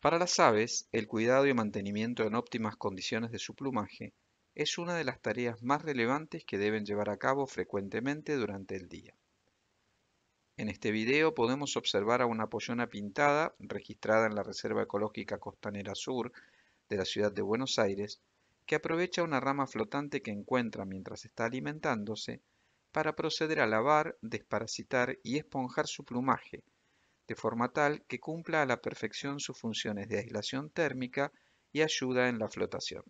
Para las aves, el cuidado y mantenimiento en óptimas condiciones de su plumaje es una de las tareas más relevantes que deben llevar a cabo frecuentemente durante el día. En este video podemos observar a una pollona pintada registrada en la Reserva Ecológica Costanera Sur de la ciudad de Buenos Aires que aprovecha una rama flotante que encuentra mientras está alimentándose para proceder a lavar, desparasitar y esponjar su plumaje de forma tal que cumpla a la perfección sus funciones de aislación térmica y ayuda en la flotación.